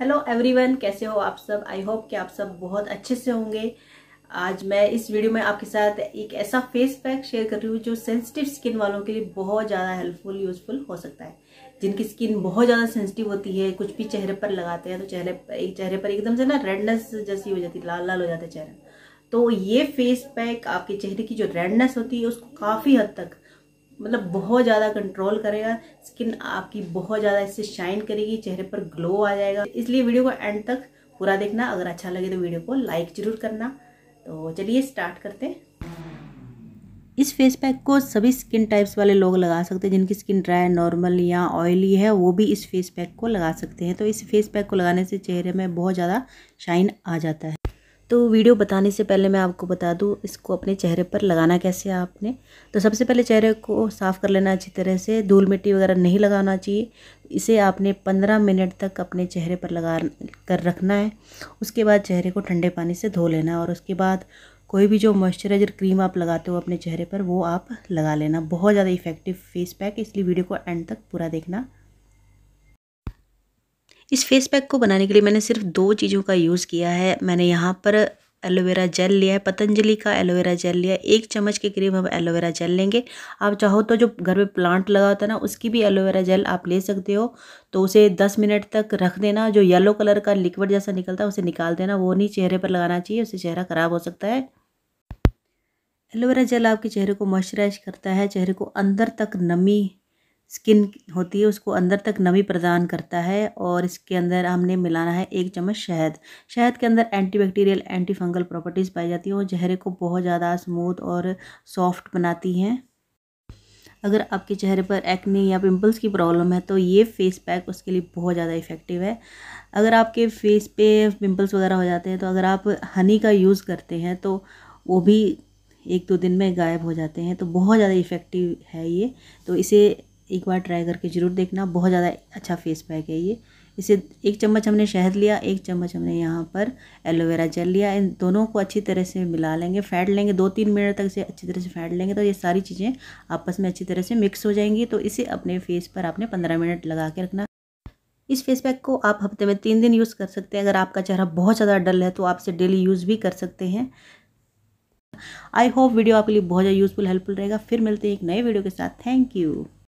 hello everyone कैसे हो आप सब आई होप कि आप सब बहुत अच्छे से होंगे आज मैं इस वीडियो में आपके साथ एक ऐसा फेस पैक शेयर कर रही हूँ जो सेंसिटिव स्किन वालों के लिए बहुत ज़्यादा हेल्पफुल यूजफुल हो सकता है जिनकी स्किन बहुत ज़्यादा सेंसिटिव होती है कुछ भी चेहरे पर लगाते हैं तो चेहरे पर एक चेहरे पर एकदम से ना रेडनेस जैसी हो जाती है लाल लाल हो जाता है चेहरा तो ये फेस पैक आपके चेहरे की जो रेडनेस होती है उसको काफ़ी हद तक मतलब बहुत ज़्यादा कंट्रोल करेगा स्किन आपकी बहुत ज़्यादा इससे शाइन करेगी चेहरे पर ग्लो आ जाएगा इसलिए वीडियो को एंड तक पूरा देखना अगर अच्छा लगे तो वीडियो को लाइक ज़रूर करना तो चलिए स्टार्ट करते हैं इस फेस पैक को सभी स्किन टाइप्स वाले लोग लगा सकते हैं जिनकी स्किन ड्राई नॉर्मल या ऑयली है वो भी इस फेस पैक को लगा सकते हैं तो इस फेस पैक को लगाने से चेहरे में बहुत ज़्यादा शाइन आ जाता है तो वीडियो बताने से पहले मैं आपको बता दूँ इसको अपने चेहरे पर लगाना कैसे है आपने तो सबसे पहले चेहरे को साफ़ कर लेना अच्छी तरह से धूल मिट्टी वगैरह नहीं लगाना चाहिए इसे आपने पंद्रह मिनट तक अपने चेहरे पर लगा कर रखना है उसके बाद चेहरे को ठंडे पानी से धो लेना और उसके बाद कोई भी जो मॉइस्चराइज़र क्रीम आप लगाते हो अपने चेहरे पर वो आप लगा लेना बहुत ज़्यादा इफेक्टिव फेस पैक इसलिए वीडियो को एंड तक पूरा देखना इस फेस पैक को बनाने के लिए मैंने सिर्फ दो चीज़ों का यूज़ किया है मैंने यहाँ पर एलोवेरा जेल लिया है पतंजलि का एलोवेरा जेल लिया है एक चम्मच के करीब हम एलोवेरा जेल लेंगे आप चाहो तो जो घर में प्लांट लगा होता है ना उसकी भी एलोवेरा जेल आप ले सकते हो तो उसे दस मिनट तक रख देना जो येलो कलर का लिक्विड जैसा निकलता है उसे निकाल देना वो नहीं चेहरे पर लगाना चाहिए उससे चेहरा ख़राब हो सकता है एलोवेरा जेल आपके चेहरे को मॉइस्चराइज करता है चेहरे को अंदर तक नमी स्किन होती है उसको अंदर तक नमी प्रदान करता है और इसके अंदर हमने मिलाना है एक चम्मच शहद शहद के अंदर एंटीबैक्टीरियल एंटी फंगल प्रॉपर्टीज़ पाई जाती हैं और चेहरे को बहुत ज़्यादा स्मूथ और सॉफ्ट बनाती हैं अगर आपके चेहरे पर एक्ने या पिंपल्स की प्रॉब्लम है तो ये फेस पैक उसके लिए बहुत ज़्यादा इफ़ेक्टिव है अगर आपके फेस पे पिंपल्स वगैरह हो जाते हैं तो अगर आप हनी का यूज़ करते हैं तो वो भी एक दो दिन में गायब हो जाते हैं तो बहुत ज़्यादा इफ़ेक्टिव है ये तो इसे एक बार ट्राई करके ज़रूर देखना बहुत ज़्यादा अच्छा फेस पैक है ये इसे एक चम्मच हमने शहद लिया एक चम्मच हमने यहाँ पर एलोवेरा जेल लिया इन दोनों को अच्छी तरह से मिला लेंगे फैट लेंगे दो तीन मिनट तक इसे अच्छी तरह से फैट लेंगे तो ये सारी चीज़ें आपस में अच्छी तरह से मिक्स हो जाएंगी तो इसे अपने फेस पर आपने पंद्रह मिनट लगा के रखना इस फेस पैक को आप हफ्ते में तीन दिन यूज़ कर सकते हैं अगर आपका चेहरा बहुत ज़्यादा डल है तो आप इसे डेली यूज़ भी कर सकते हैं आई होप वीडियो आपके लिए बहुत ज़्यादा यूज़फुल हेल्पफुल रहेगा फिर मिलते हैं एक नए वीडियो के साथ थैंक यू